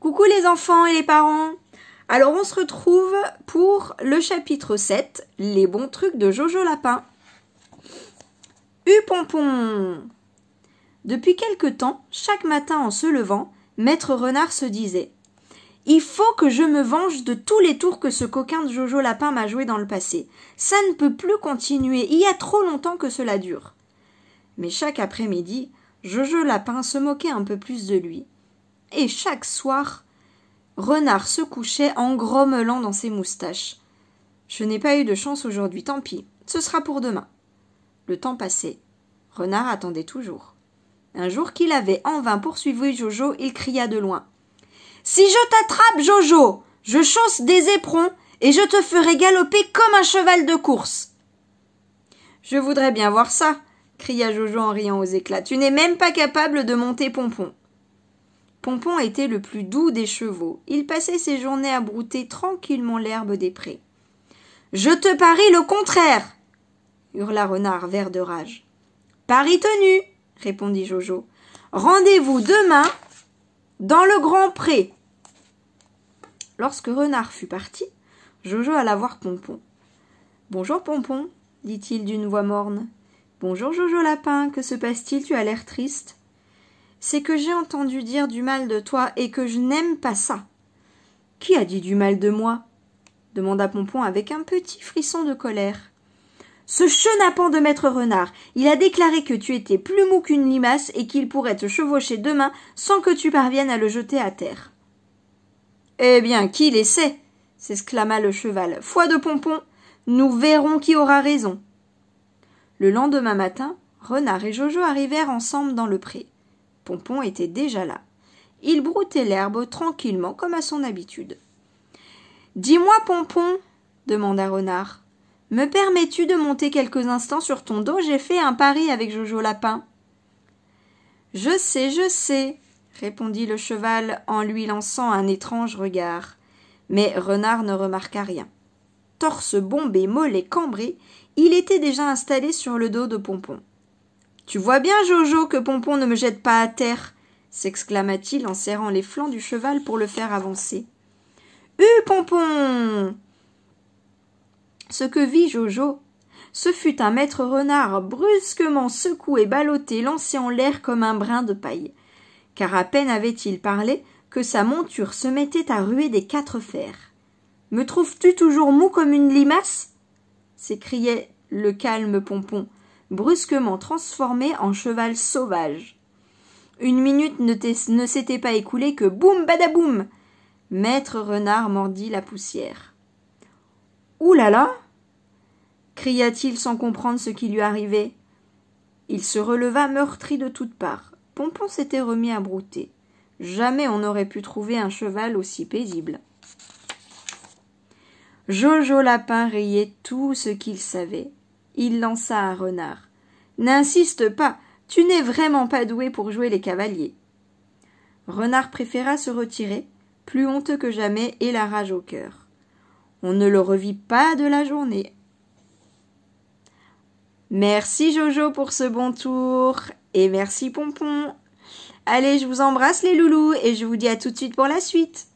Coucou les enfants et les parents Alors on se retrouve pour le chapitre 7, les bons trucs de Jojo Lapin. u pompon. Depuis quelque temps, chaque matin en se levant, Maître Renard se disait Il faut que je me venge de tous les tours que ce coquin de Jojo Lapin m'a joué dans le passé. Ça ne peut plus continuer, il y a trop longtemps que cela dure. Mais chaque après-midi, Jojo Lapin se moquait un peu plus de lui et chaque soir, Renard se couchait en grommelant dans ses moustaches. Je n'ai pas eu de chance aujourd'hui, tant pis, ce sera pour demain. Le temps passait. Renard attendait toujours. Un jour qu'il avait en vain poursuivi Jojo, il cria de loin. Si je t'attrape, Jojo, je chausse des éperons et je te ferai galoper comme un cheval de course. Je voudrais bien voir ça, cria Jojo en riant aux éclats. Tu n'es même pas capable de monter pompon. Pompon était le plus doux des chevaux. Il passait ses journées à brouter tranquillement l'herbe des prés. Je te parie le contraire hurla Renard vert de rage. Paris tenu répondit Jojo. Rendez-vous demain dans le grand pré. Lorsque Renard fut parti, Jojo alla voir Pompon. Bonjour Pompon, dit-il d'une voix morne. Bonjour Jojo Lapin, que se passe-t-il Tu as l'air triste c'est que j'ai entendu dire du mal de toi et que je n'aime pas ça. Qui a dit du mal de moi demanda Pompon avec un petit frisson de colère. Ce chenapan de maître renard, il a déclaré que tu étais plus mou qu'une limace et qu'il pourrait te chevaucher demain sans que tu parviennes à le jeter à terre. Eh bien, qui l'essaie s'exclama le cheval. Foi de Pompon, nous verrons qui aura raison. Le lendemain matin, Renard et Jojo arrivèrent ensemble dans le pré. Pompon était déjà là. Il broutait l'herbe tranquillement comme à son habitude. Dis-moi, Pompon, demanda Renard, me permets-tu de monter quelques instants sur ton dos J'ai fait un pari avec Jojo Lapin. Je sais, je sais, répondit le cheval en lui lançant un étrange regard. Mais Renard ne remarqua rien. Torse bombé, mollet cambré, il était déjà installé sur le dos de Pompon. Tu vois bien, Jojo, que Pompon ne me jette pas à terre, s'exclama-t-il en serrant les flancs du cheval pour le faire avancer. Hue, Pompon Ce que vit Jojo, ce fut un maître renard brusquement secoué, ballotté, lancé en l'air comme un brin de paille. Car à peine avait-il parlé que sa monture se mettait à ruer des quatre fers. Me trouves-tu toujours mou comme une limace s'écriait le calme Pompon, brusquement transformé en cheval sauvage. Une minute ne, s'était pas écoulée que boum badaboum Maître Renard mordit la poussière. Oulala là là cria-t-il sans comprendre ce qui lui arrivait. Il se releva meurtri de toutes parts. Pompon s'était remis à brouter. Jamais on n'aurait pu trouver un cheval aussi paisible. Jojo Lapin riait tout ce qu'il savait il lança à Renard. N'insiste pas, tu n'es vraiment pas doué pour jouer les cavaliers. Renard préféra se retirer, plus honteux que jamais et la rage au cœur. On ne le revit pas de la journée. Merci Jojo pour ce bon tour et merci Pompon. Allez, je vous embrasse les loulous et je vous dis à tout de suite pour la suite.